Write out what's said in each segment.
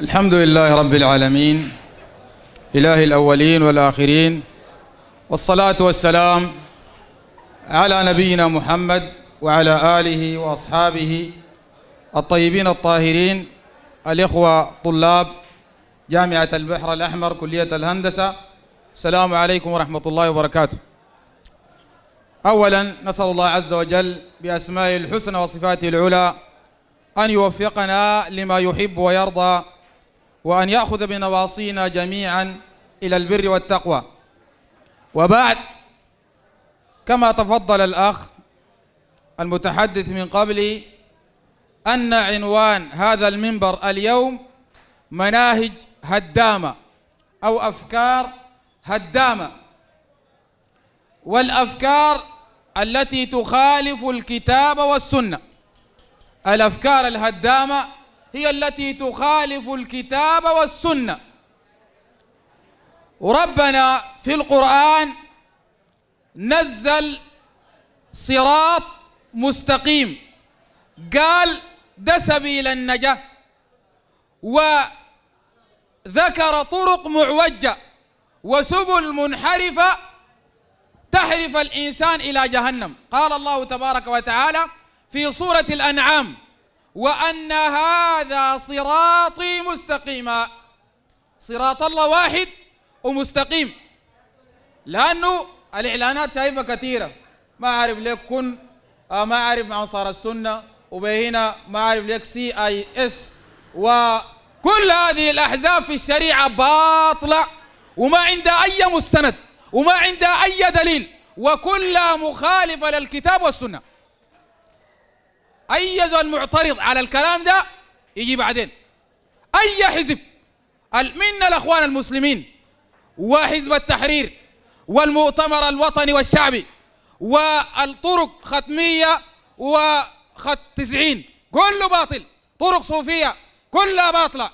الحمد لله رب العالمين إله الأولين والآخرين والصلاة والسلام على نبينا محمد وعلى آله وأصحابه الطيبين الطاهرين الإخوة طلاب جامعة البحر الأحمر كلية الهندسة السلام عليكم ورحمة الله وبركاته أولا نسأل الله عز وجل بأسمائه الحسنى وصفاته العلى أن يوفقنا لما يحب ويرضى وأن يأخذ بنواصينا جميعا إلى البر والتقوى وبعد كما تفضل الأخ المتحدث من قبلي أن عنوان هذا المنبر اليوم مناهج هدامة أو أفكار هدامة والأفكار التي تخالف الكتاب والسنة الأفكار الهدامة هي التي تخالف الكتاب والسنة وربنا في القرآن نزل صراط مستقيم قال ده سبيل النجاة وذكر طرق معوجة وسبل منحرفة تحرف الإنسان إلى جهنم قال الله تبارك وتعالى في سورة الأنعام وأن هذا صراطي مستقيما صراط الله واحد ومستقيم لأنه الإعلانات شايفة كثيرة ما أعرف ليك كن آه، ما أعرف أنصار السنة وبهنا ما أعرف ليك سي أي إس وكل هذه الأحزاب في الشريعة باطلة وما عندها أي مستند وما عندها أي دليل وكلها مخالفة للكتاب والسنة أي زول معترض على الكلام ده يجي بعدين أي حزب من الأخوان المسلمين وحزب التحرير والمؤتمر الوطني والشعبي والطرق ختمية وخط تسعين كله باطل طرق صوفية كلها باطلة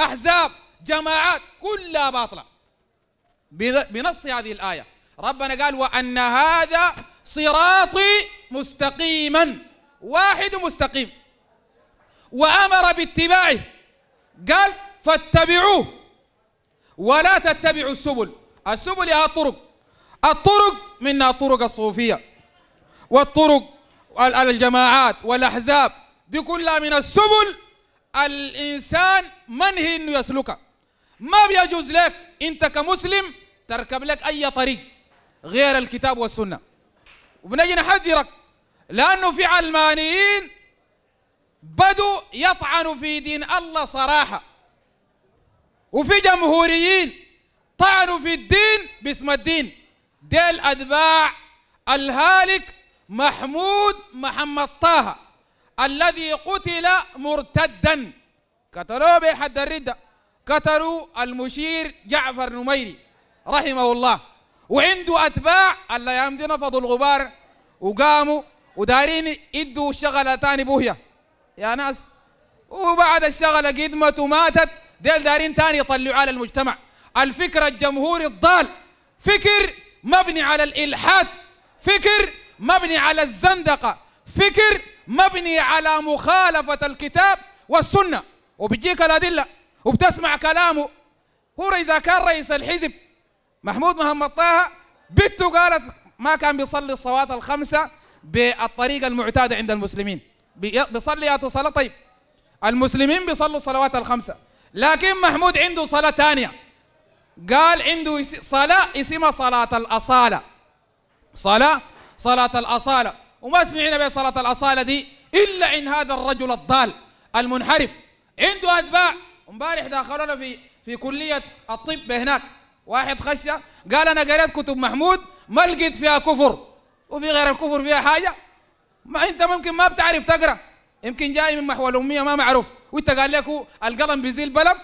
أحزاب جماعات كلها باطلة بنص هذه الآية ربنا قال وأن هذا صراطي مستقيما واحد مستقيم وأمر باتباعه قال فاتبعوه ولا تتبعوا السبل السبل يا طرق الطرق منها طرق الصوفية والطرق الجماعات والأحزاب دي كلها من السبل الإنسان منهي أنه يسلكها ما بيجوز لك أنت كمسلم تركب لك أي طريق غير الكتاب والسنة وبنجي نحذرك لأنه في علمانيين بدوا يطعنوا في دين الله صراحة وفي جمهوريين طعنوا في الدين باسم الدين ديل أتباع الهالك محمود محمد طه الذي قتل مرتدا قتلوه بحد الردة قتلوا المشير جعفر نميري رحمه الله وعنده أتباع الله يمدنا فضل الغبار وقاموا ودارين يدوا شغله ثاني بوهيه يا ناس وبعد الشغله قدمت وماتت ديل دارين ثاني يطلعوا على المجتمع الفكر الجمهوري الضال فكر مبني على الالحاد فكر مبني على الزندقه فكر مبني على مخالفه الكتاب والسنه وبتجيك الادله وبتسمع كلامه هو اذا كان رئيس الحزب محمود محمد طه بنته قالت ما كان بيصلي الصلوات الخمسه بالطريقة المعتادة عند المسلمين بيصلي ياتوا صلاة طيب المسلمين بيصلوا الصلوات الخمسة لكن محمود عنده صلاة ثانية قال عنده صلاة اسمها صلاة الأصالة صلاة صلاة الأصالة وما سمعنا بصلاة الأصالة دي إلا إن هذا الرجل الضال المنحرف عنده أتباع امبارح دخلونا في في كلية الطب هناك واحد خشة قال أنا قريت كتب محمود ما لقيت فيها كفر وفي غير الكفر فيها حاجه ما انت ممكن ما بتعرف تقرا يمكن جاي من محو الاميه ما معروف وانت قال لك القلم بيزيل بلم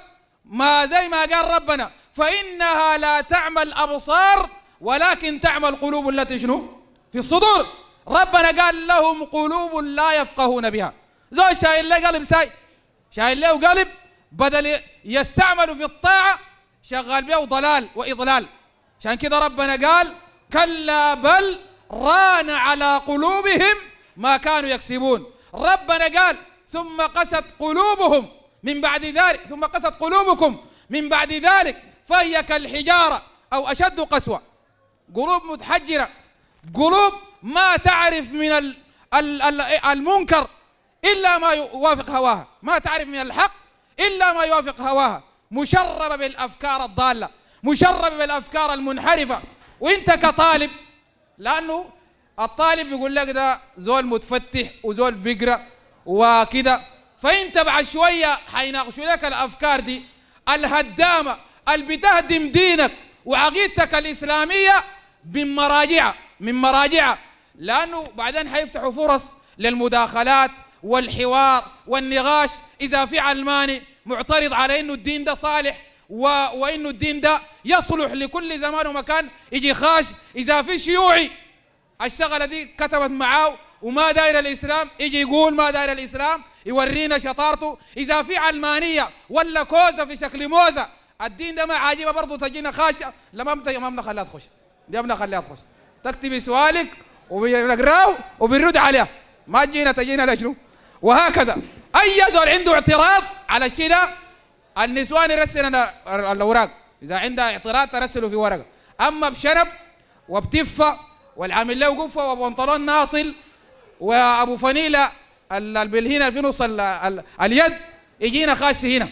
ما زي ما قال ربنا فانها لا تعمى الابصار ولكن تعمى القلوب التي شنو في الصدور ربنا قال لهم قلوب لا يفقهون بها زوج شايل له قلب ساي شايل له قلب بدل يستعمل في الطاعه شغال به ضلال واضلال عشان كده ربنا قال كلا بل ران على قلوبهم ما كانوا يكسبون ربنا قال ثم قست قلوبهم من بعد ذلك ثم قست قلوبكم من بعد ذلك فهي كالحجارة أو أشد قسوة قلوب متحجرة قلوب ما تعرف من المنكر إلا ما يوافق هواها ما تعرف من الحق إلا ما يوافق هواها مشربة بالأفكار الضالة مشربة بالأفكار المنحرفة وإنت كطالب لانه الطالب بيقول لك ده زول متفتح وزول بيقرا وكده فانت بعد شويه حيناقشوا لك الافكار دي الهدامه اللي بتهدم دينك وعقيدتك الاسلاميه من مراجعها من مراجعها لانه بعدين حيفتحوا فرص للمداخلات والحوار والنقاش اذا في علماني معترض على انه الدين ده صالح و... وانه الدين ده يصلح لكل زمان ومكان يجي خاش اذا في شيوعي الشغله دي كتبت معاه وما داير الاسلام يجي يقول ما داير الاسلام يورينا شطارته اذا في علمانيه ولا كوزه في شكل موزه الدين ده ما عاجبه برضه تجينا خاشه لما ما بنخليها تخش دي بنخليها تخش تكتبي سؤالك وبنقراه وبنرد عليه ما تجينا تجينا لشنو وهكذا اي زول عنده اعتراض على الشيء ده النسوان يرسل الاوراق اذا عندها اعتراض ترسله في ورقه اما بشنب وبتفه والعامل له قفه وبنطلون ناصل وابو فنيله البلهينه في نص اليد يجينا خاص هنا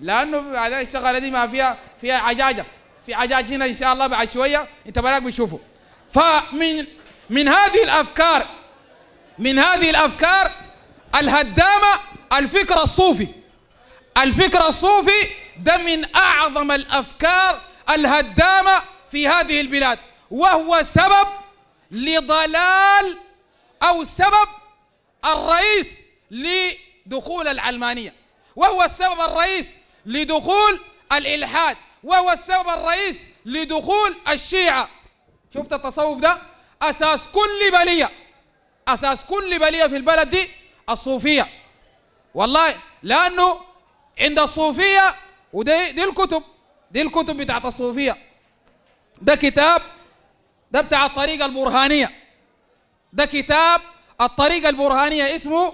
لانه هذه الشغله دي ما فيها فيها عجاجه في عجاج هنا ان شاء الله بعد شويه انت براك بتشوفه فمن من هذه الافكار من هذه الافكار الهدامه الفكر الصوفي الفكر الصوفي ده من أعظم الأفكار الهدامة في هذه البلاد وهو سبب لضلال أو سبب الرئيس لدخول العلمانية وهو السبب الرئيس لدخول الإلحاد وهو السبب الرئيس لدخول الشيعة شفت التصوف ده أساس كل بلية أساس كل بلية في البلد دي الصوفية والله لأنه عند الصوفيه ودي دي الكتب دي الكتب بتاعت الصوفيه ده كتاب ده بتاع الطريقه البرهانيه ده كتاب الطريقه البرهانيه اسمه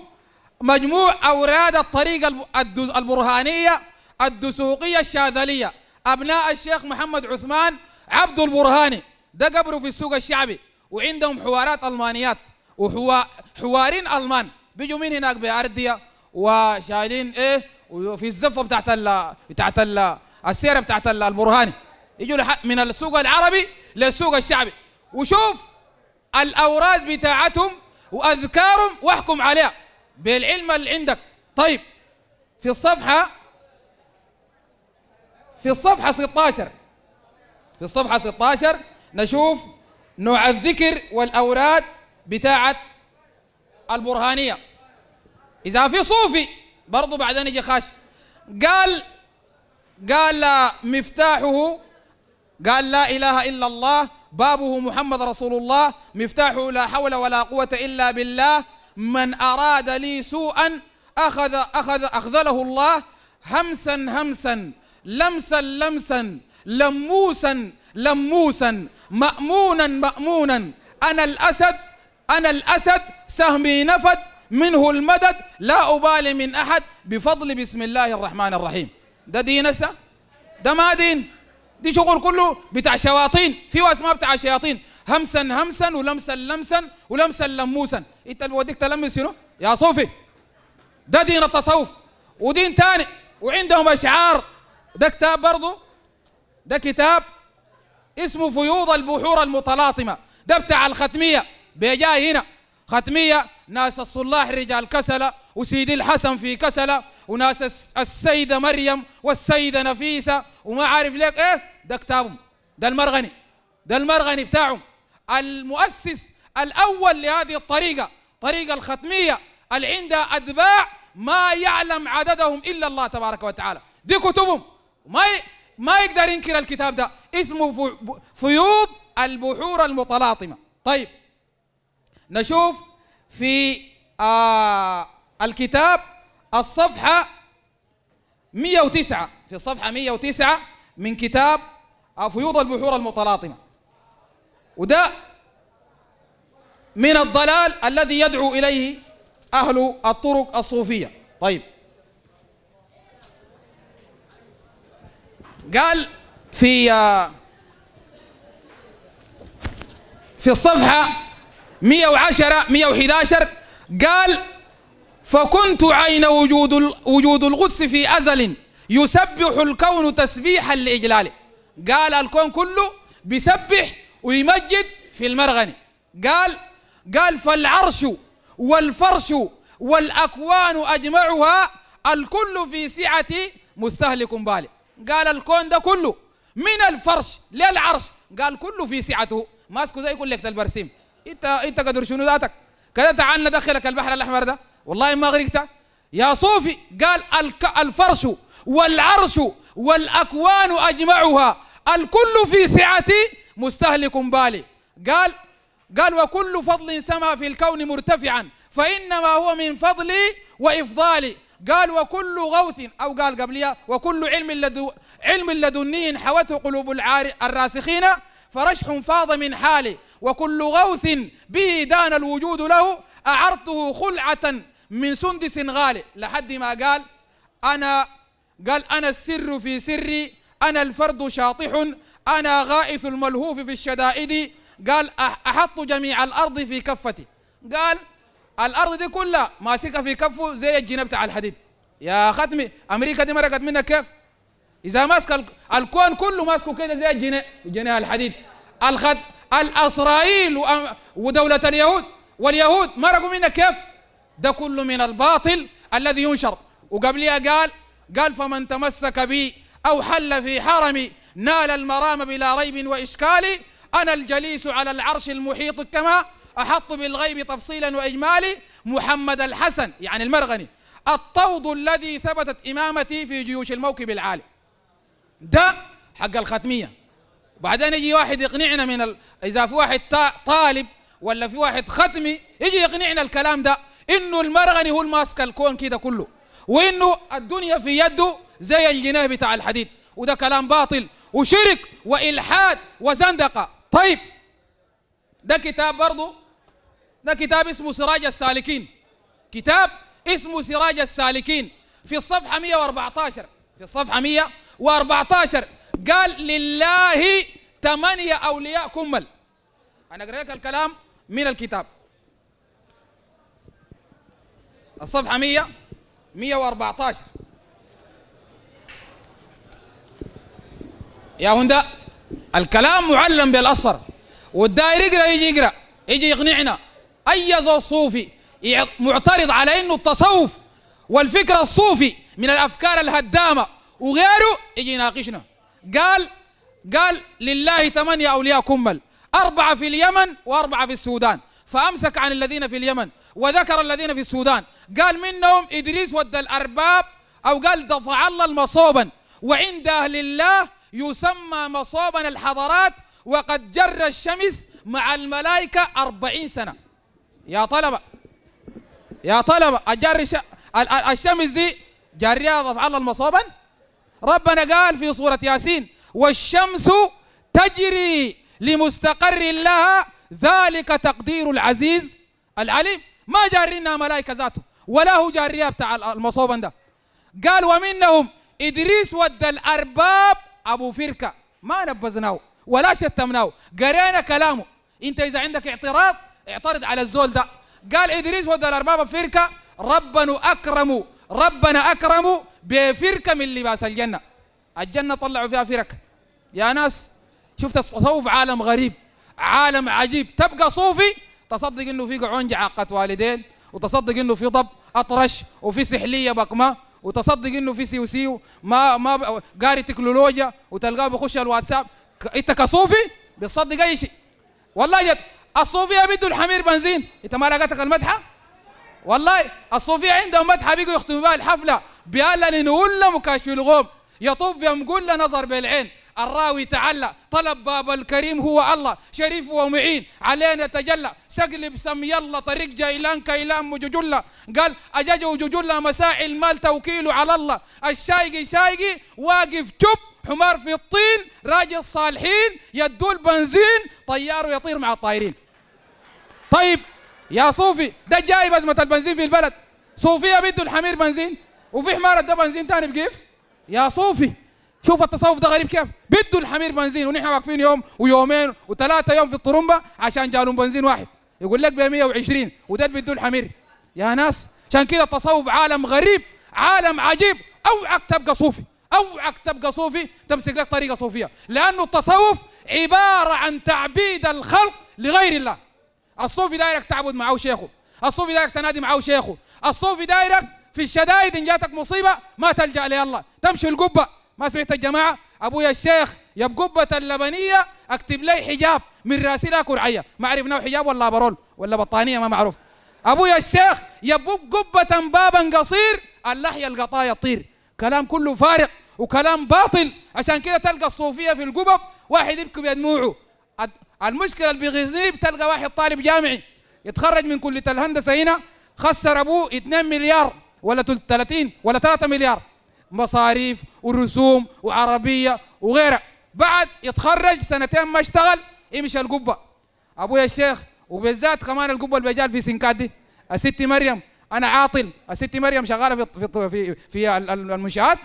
مجموع اوراد الطريقه البرهانيه الدسوقيه الشاذليه ابناء الشيخ محمد عثمان عبد البرهاني ده قبره في السوق الشعبي وعندهم حوارات المانيات وحوارين المان بيجوا من هناك بارديه وشايلين ايه وفي الزفه بتاعت ال بتاعت ال السيره بتاعت المرهاني يجوا من السوق العربي للسوق الشعبي وشوف الاوراد بتاعتهم واذكارهم واحكم عليها بالعلم اللي عندك طيب في الصفحه في الصفحه 16 في الصفحه 16 نشوف نوع الذكر والاوراد بتاعت البرهانيه اذا في صوفي برضه بعدين يجي خاش قال قال مفتاحه قال لا اله الا الله بابه محمد رسول الله مفتاحه لا حول ولا قوه الا بالله من اراد لي سوءا اخذ اخذ اخذله الله همسا همسا لمسا لمسا لموسا لموسا مامونا مامونا انا الاسد انا الاسد سهمي نفد منه المدد لا أبالي من أحد بفضل بسم الله الرحمن الرحيم ده دين هسه ده ما دين دي شغل كله بتاع شياطين في واس ما بتاع شياطين همسا همسا ولمسا لمسا ولمسا لموسا انت اللي بوديك تلمس شنو يا صوفي ده دين التصوف ودين ثاني وعندهم اشعار ده كتاب برضه ده كتاب اسمه فيوض البحور المتلاطمه ده بتاع الختميه بيجاي هنا ختمية ناس الصلاح رجال كسلة وسيدي الحسن في كسلة وناس السيدة مريم والسيدة نفيسة وما عارف ليك ايه ده كتابهم ده المرغني ده المرغني بتاعهم المؤسس الأول لهذه الطريقة طريقة الختمية اللي عندها أتباع ما يعلم عددهم إلا الله تبارك وتعالى دي كتبهم ما ي... ما يقدر ينكر الكتاب ده اسمه فيوض البحور المتلاطمة طيب نشوف في آه الكتاب الصفحة 109 في الصفحة 109 من كتاب آه، فيوض البحور المتلاطمة وده من الضلال الذي يدعو إليه أهل الطرق الصوفية طيب قال في آه، في الصفحة 110 111 قال فكنت عين وجود وجود القدس في أزل يسبح الكون تسبيحا لإجلاله قال الكون كله بيسبح ويمجد في المرغني قال قال فالعرش والفرش والأكوان أجمعها الكل في سعة مستهلك بالغ قال الكون ده كله من الفرش للعرش قال كله في سعته ماسكه زي كل البرسيم انت انت قدر شنو ذاتك كذا تعال ندخلك البحر الاحمر ده والله ما غرقت يا صوفي قال الفرش والعرش والاكوان اجمعها الكل في سعتي مستهلك بالي قال قال وكل فضل سما في الكون مرتفعا فانما هو من فضلي وافضالي قال وكل غوث او قال قبلها وكل علم لدو علم لدني حوته قلوب العار الراسخين فرشح فاض من حالي وكل غوث به دان الوجود له أعرته خلعة من سندس غالي لحد ما قال أنا قال أنا السر في سري أنا الفرد شاطح أنا غائث الملهوف في الشدائد قال أحط جميع الأرض في كفتي قال الأرض دي كلها ماسكها في كفه زي الجنب بتاع الحديد يا ختمي أمريكا دي مرقت منك كيف إذا ماسك الكون كله ماسكه كده زي الجنيه جنيه الحديد الخد الإسرائيل ودولة اليهود واليهود مرقوا منك كيف؟ ده كله من الباطل الذي ينشر وقبلها قال قال فمن تمسك بي أو حل في حرمي نال المرام بلا ريب وإشكال أنا الجليس على العرش المحيط كما أحط بالغيب تفصيلا وإجمالي محمد الحسن يعني المرغني الطود الذي ثبتت إمامتي في جيوش الموكب العالي ده حق الختميه بعدين يجي واحد يقنعنا من ال... اذا في واحد طالب ولا في واحد ختمي يجي يقنعنا الكلام ده انه المرغني هو الماسك الكون كده كله وانه الدنيا في يده زي الجناه بتاع الحديد وده كلام باطل وشرك والحاد وزندقه طيب ده كتاب برضه ده كتاب اسمه سراج السالكين كتاب اسمه سراج السالكين في الصفحه 114 في الصفحه 114 و14 قال لله ثمانية أولياء كمل أنا أقرأ لك الكلام من الكتاب الصفحة 100 114 يا هندا الكلام معلم بالأصفر والداير يقرأ يجي يقرأ يجي يقنعنا أي زول صوفي معترض على أنه التصوف والفكر الصوفي من الأفكار الهدامة وغيره يجي يناقشنا قال قال لله ثمانية أولياء كمل أربعة في اليمن وأربعة في السودان فأمسك عن الذين في اليمن وذكر الذين في السودان قال منهم إدريس ود الأرباب أو قال دفع الله المصوبا وعند أهل الله يسمى مصوبا الحضارات وقد جر الشمس مع الملائكة أربعين سنة يا طلبة يا طلبة أجر الشمس دي جاريها دفع الله المصوبا ربنا قال في سورة ياسين والشمس تجري لمستقر لها ذلك تقدير العزيز العليم ما جارينا ملائكة ذاته ولا هو جاريها بتاع المصوبة ده قال ومنهم إدريس ود الأرباب أبو فركة ما نبذناه ولا شتمناه قرينا كلامه أنت إذا عندك اعتراض اعترض على الزول ده قال إدريس ود الأرباب فركة ربنا أكرمه ربنا أكرمه بفركة من لباس الجنة الجنة طلعوا فيها فرك يا ناس شفت صوف عالم غريب عالم عجيب تبقى صوفي تصدق انه في قعونج عاقة والدين وتصدق انه في ضب اطرش وفي سحليه بقمه وتصدق انه في سيوسيو ما ما قاري تكنولوجيا وتلقاه بخش الواتساب انت كصوفي بتصدق اي شيء والله جد الصوفيه بده الحمير بنزين انت ما لقيتك المدحه والله الصوفية عندهم متحف بيجوا يختموا بها الحفلة بيالا نقول مكاشف الغوم يطوف يمقول نظر بالعين الراوي تعلى طلب باب الكريم هو الله شريف ومعين علينا تجلى سقلب سم يلا طريق جيلان كيلان مججلة قال أجج وججلة مساعي المال توكيل على الله الشايقي شايقي واقف جب حمار في الطين راجل صالحين يدول بنزين طيار ويطير مع الطايرين طيب يا صوفي ده جاي بزمة البنزين في البلد صوفيه بده الحمير بنزين وفي حمار ده بنزين تاني بقيف يا صوفي شوف التصوف ده غريب كيف بده الحمير بنزين ونحن واقفين يوم ويومين وثلاثه يوم في الطرمبه عشان جالهم بنزين واحد يقول لك ب 120 وده بده الحمير يا ناس عشان كده التصوف عالم غريب عالم عجيب اوعك تبقى صوفي اوعك تبقى صوفي تمسك لك طريقه صوفيه لانه التصوف عباره عن تعبيد الخلق لغير الله الصوفي دايرك تعبد معه شيخه الصوفي دايرك تنادي معه شيخه الصوفي دايرك في الشدائد ان جاتك مصيبه ما تلجا لله تمشي القبه ما سمعت الجماعه ابويا الشيخ يا بقبه اللبنيه اكتب لي حجاب من راسي لا كرعيه ما نوع حجاب ولا برول ولا بطانيه ما معروف ابويا الشيخ يا قبة بابا قصير اللحية القطايا تطير كلام كله فارق وكلام باطل عشان كده تلقى الصوفية في القبب واحد يبكي بدموعه المشكله اللي بيغيظني بتلقى واحد طالب جامعي يتخرج من كليه الهندسه هنا خسر ابوه 2 مليار ولا 30 ولا 3 مليار مصاريف ورسوم وعربيه وغيرها بعد يتخرج سنتين ما اشتغل يمشي القبه ابويا الشيخ وبالذات كمان القبه اللي في سنكات دي الست مريم انا عاطل الست مريم شغاله في في في, في المنشات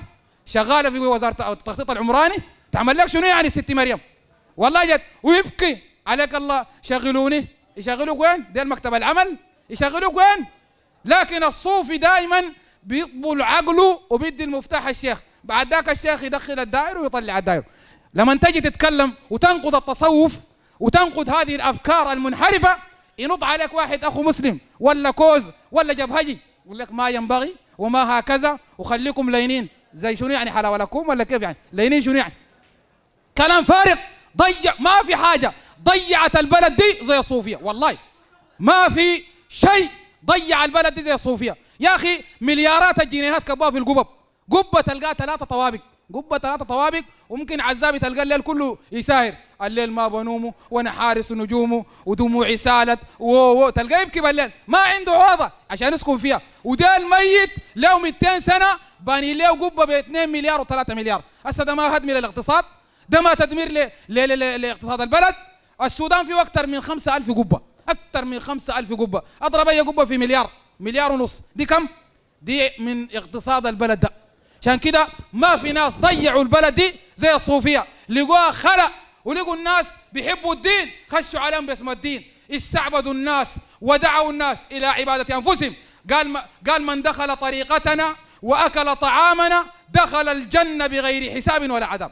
شغاله في وزاره التخطيط العمراني تعمل لك شنو يعني الست مريم والله جد ويبكي عليك الله شغلوني يشغلوك وين؟ ده مكتب العمل يشغلوك وين؟ لكن الصوفي دائما بيطبل عقله وبيدي المفتاح الشيخ بعد ذاك الشيخ يدخل الدائر ويطلع الدائر لما تجي تتكلم وتنقض التصوف وتنقض هذه الافكار المنحرفه ينط عليك واحد اخو مسلم ولا كوز ولا جبهجي يقول لك ما ينبغي وما هكذا وخليكم لينين زي شنو يعني حلاوه لكم ولا كيف يعني لينين شنو يعني كلام فارغ ضيع ما في حاجة ضيعت البلد دي زي صوفيا والله ما في شيء ضيع البلد دي زي صوفيا يا أخي مليارات الجنيهات كبوها في القبب قبة تلقاها ثلاثة طوابق قبة ثلاثة طوابق وممكن عزابي تلقى الليل كله يساهر الليل ما بنومه وانا حارس نجومه ودموعي سالت وو تلقاه يبكي بالليل ما عنده عوضة عشان يسكن فيها وده الميت له 200 سنة باني له قبة ب 2 مليار و3 مليار هسه ده ما هدم للاقتصاد ده ما تدمير لاقتصاد البلد السودان فيه أكثر من 5000 قبة أكثر من 5000 قبة أضرب أي قبة في مليار مليار ونص دي كم؟ دي من اقتصاد البلد ده عشان كده ما في ناس ضيعوا البلد دي زي الصوفية لقوها خلق ولقوا الناس بيحبوا الدين خشوا عليهم باسم الدين استعبدوا الناس ودعوا الناس إلى عبادة أنفسهم قال قال من دخل طريقتنا وأكل طعامنا دخل الجنة بغير حساب ولا عذاب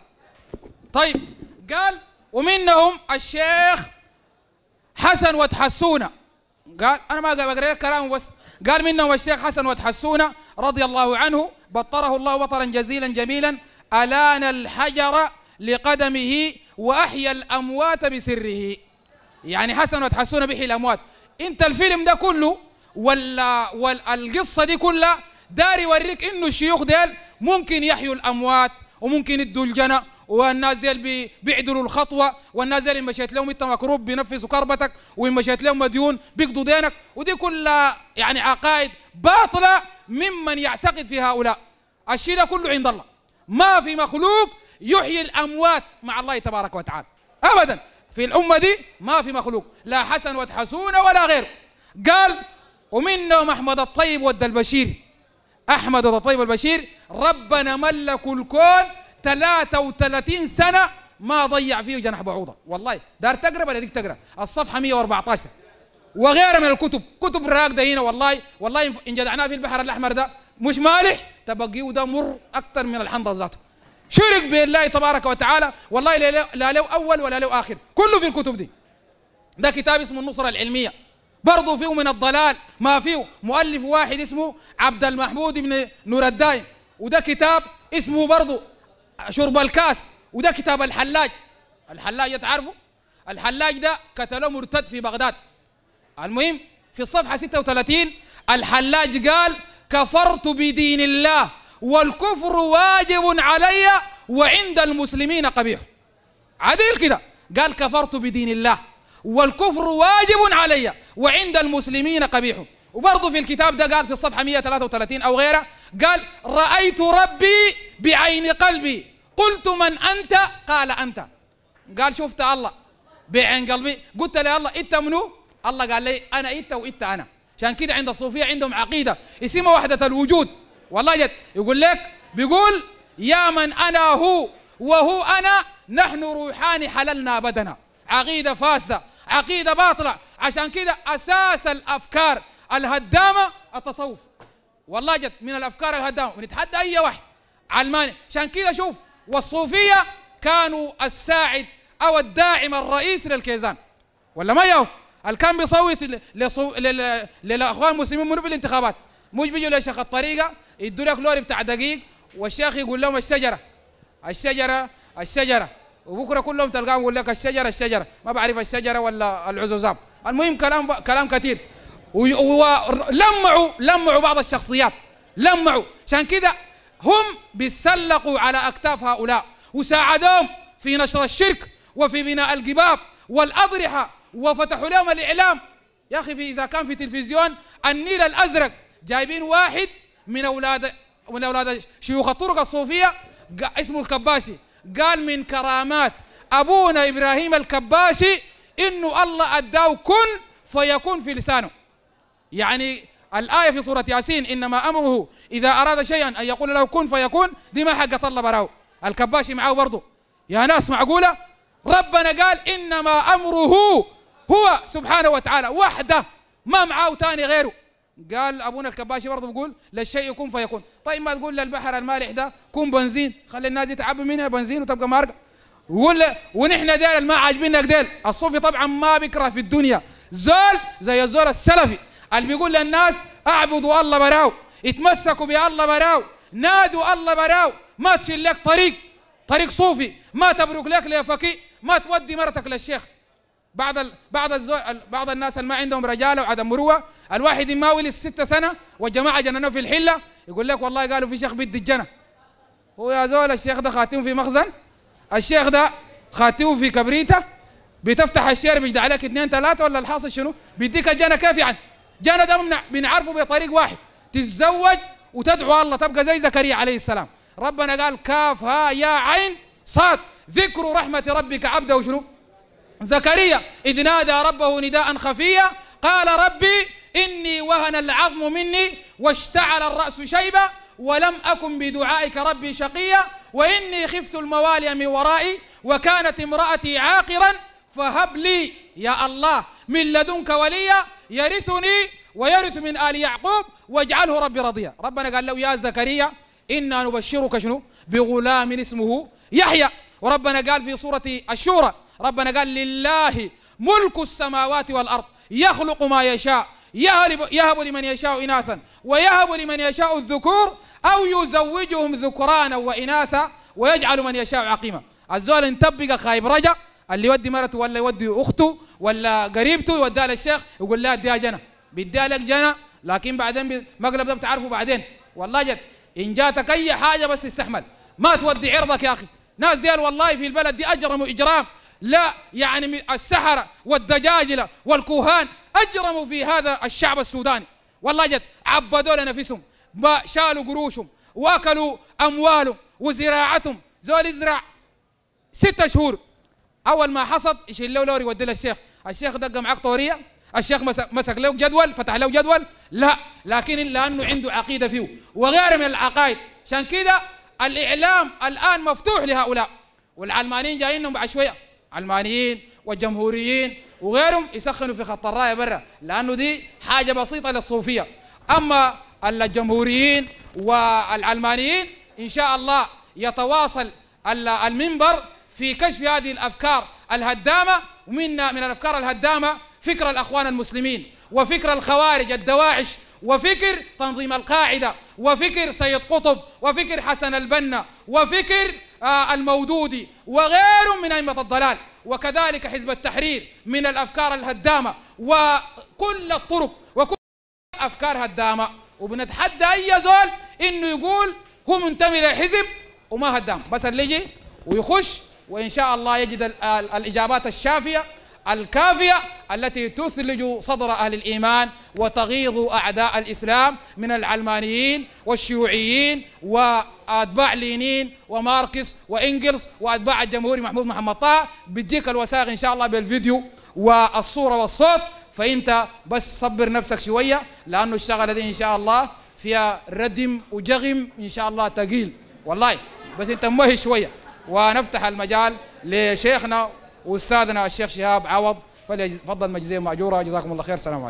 طيب قال ومنهم الشيخ حسن وتحسونا قال انا ما بقرا لك كلامه بس قال منهم الشيخ حسن وتحسونا رضي الله عنه بطره الله بطرا جزيلا جميلا الان الحجر لقدمه واحيا الاموات بسره يعني حسن وتحسونا بيحيي الاموات انت الفيلم ده كله ولا والقصه دي كلها داري يوريك انه الشيوخ ديل ممكن يحيوا الاموات وممكن يدوا الجنه والناس ديل بيعدلوا الخطوه والناس ديل مشيت لهم انت مكروب بينفذوا كربتك وان مشيت لهم مديون بيقضوا دينك ودي كلها يعني عقائد باطله ممن يعتقد في هؤلاء الشيء ده كله عند الله ما في مخلوق يحيي الاموات مع الله تبارك وتعالى ابدا في الامه دي ما في مخلوق لا حسن وتحسون ولا غيره قال ومنهم احمد الطيب والدلبشير احمد الطيب البشير ربنا ملك الكون 33 سنه ما ضيع فيه جناح بعوضه والله دار تقرا ولا ديك تقرا الصفحه 114 وغيرها من الكتب كتب راقده هنا والله والله ان جدعناه في البحر الاحمر ده مش مالح تبقيه ده مر اكثر من الحنظل ذاته شرك بالله تبارك وتعالى والله لا له اول ولا له اخر كله في الكتب دي ده كتاب اسمه النصره العلميه برضه فيه من الضلال ما فيه مؤلف واحد اسمه عبد المحمود بن نور الدايم وده كتاب اسمه برضه شرب الكاس وده كتاب الحلاج الحلاج تعرفه الحلاج ده كتله مرتد في بغداد المهم في الصفحه 36 الحلاج قال كفرت بدين الله والكفر واجب علي وعند المسلمين قبيح عديل كده قال كفرت بدين الله والكفر واجب علي وعند المسلمين قبيح وبرضه في الكتاب ده قال في الصفحة 133 أو غيره قال رأيت ربي بعين قلبي قلت من أنت قال أنت قال شفت الله بعين قلبي قلت له الله أنت منو الله قال لي أنا أنت وأنت أنا عشان كده عند الصوفية عندهم عقيدة اسمها وحدة الوجود والله جد يقول لك بيقول يا من أنا هو وهو أنا نحن روحان حللنا بدنا عقيدة فاسدة عقيدة باطلة عشان كده أساس الأفكار الهدامه التصوف والله جت من الافكار الهدامه ونتحدى اي واحد علماني عشان كذا شوف والصوفيه كانوا الساعد او الداعم الرئيسي للكيزان ولا ما ياو اللي كان بيصوت للاخوان المسلمين منو في الانتخابات مش بيجوا لشيخ الطريقه يدوا لك لوري بتاع دقيق والشيخ يقول لهم الشجره الشجره الشجره وبكره كلهم تلقاهم يقول لك الشجره الشجره ما بعرف الشجره ولا العزوزاب المهم كلام كلام كثير ولمعوا لمعوا بعض الشخصيات لمعوا عشان كذا هم بيتسلقوا على اكتاف هؤلاء وساعدوهم في نشر الشرك وفي بناء الجباب والاضرحه وفتحوا لهم الاعلام يا اخي في اذا كان في تلفزيون النيل الازرق جايبين واحد من اولاد من اولاد شيوخ الطرق الصوفيه اسمه الكباسي قال من كرامات ابونا ابراهيم الكباسي انه الله اداه كن فيكون في لسانه يعني الآية في سورة ياسين إنما أمره إذا أراد شيئا أن يقول له كن فيكون دي ما حق طلب راو الكباشي معاه برضه يا ناس معقولة ربنا قال إنما أمره هو سبحانه وتعالى وحده ما معاه تاني غيره قال أبونا الكباشي برضه بيقول للشيء كن فيكون طيب ما تقول للبحر المالح ده كن بنزين خلي الناس تعبي منها بنزين وتبقى مارقة وقول ونحن ديل ما عاجبينك ديل الصوفي طبعا ما بيكره في الدنيا زول زي الزول السلفي اللي بيقول للناس اعبدوا الله براو اتمسكوا بالله براو نادوا الله براو ما تشيل لك طريق طريق صوفي ما تبرك لك فقيه ما تودي مرتك للشيخ بعض ال... بعض الزو... بعض الناس اللي ما عندهم رجاله وعدم مروه الواحد ما ولد ستة سنه والجماعه جننوه في الحله يقول لك والله قالوا في شيخ بيدي الجنه هو يا زول الشيخ ده خاتم في مخزن الشيخ ده خاتم في كبريته بتفتح الشير بيجي عليك اثنين ثلاثه ولا الحاصل شنو بيديك الجنه كيف يعني جانا ده بنعرفه بطريق واحد تتزوج وتدعو الله تبقى زي زكريا عليه السلام ربنا قال كاف ها يا عين صاد ذكر رحمة ربك عبده وشنو زكريا إذ نادى ربه نداء خفيا قال ربي إني وهن العظم مني واشتعل الرأس شيبة ولم أكن بدعائك ربي شقيا وإني خفت الموالي من ورائي وكانت امرأتي عاقرا فهب لي يا الله من لدنك وليا يرثني ويرث من آل يعقوب واجعله ربي رضيا ربنا قال له يا زكريا إنا نبشرك شنو بغلام اسمه يحيى وربنا قال في سورة الشورى ربنا قال لله ملك السماوات والأرض يخلق ما يشاء يهب, يهب لمن يشاء إناثا ويهب لمن يشاء الذكور أو يزوجهم ذكرانا وإناثا ويجعل من يشاء عقيما الزول انتبق خايب رجع اللي يودي مرته ولا يودي اخته ولا قريبته يوديها للشيخ يقول لها اديها جنى بيديها لك جنى لكن بعدين المقلب ده بتعرفه بعدين والله جد ان جاتك اي حاجه بس استحمل ما تودي عرضك يا اخي ناس ديال والله في البلد دي اجرموا اجرام لا يعني السحره والدجاجله والكوهان اجرموا في هذا الشعب السوداني والله جد عبدوا لنفسهم ما شالوا قروشهم واكلوا اموالهم وزراعتهم زول يزرع ستة شهور اول ما حصل يشيل له لوري يودي للشيخ الشيخ دق معاك طوريه الشيخ مسك, مسك له جدول فتح له جدول لا لكن لانه عنده عقيده فيه وغير من العقائد عشان كده الاعلام الان مفتوح لهؤلاء والعلمانيين جايينهم بعد شويه علمانيين والجمهوريين وغيرهم يسخنوا في خط الرايه برا لانه دي حاجه بسيطه للصوفيه اما الجمهوريين والعلمانيين ان شاء الله يتواصل المنبر في كشف هذه الافكار الهدامه ومنا من الافكار الهدامه فكر الاخوان المسلمين وفكر الخوارج الدواعش وفكر تنظيم القاعده وفكر سيد قطب وفكر حسن البنا وفكر آه، المودودي وغيرهم من ائمه الضلال وكذلك حزب التحرير من الافكار الهدامه وكل الطرق وكل افكار هدامه وبنتحدى اي زول انه يقول هو منتمي لحزب وما هدام بس اللي يجي ويخش وإن شاء الله يجد الإجابات الشافية الكافية التي تثلج صدر أهل الإيمان وتغيظ أعداء الإسلام من العلمانيين والشيوعيين وأتباع لينين وماركس وإنجلس وأتباع الجمهوري محمود محمد طه بتجيك الوثائق إن شاء الله بالفيديو والصورة والصوت فأنت بس صبر نفسك شوية لأنه الشغلة دي إن شاء الله فيها ردم وجغم إن شاء الله تقيل والله بس أنت مهي شوية ونفتح المجال لشيخنا واستاذنا الشيخ شهاب عوض فليتفضل مجزيه ماجوره جزاكم الله خير سلام عليكم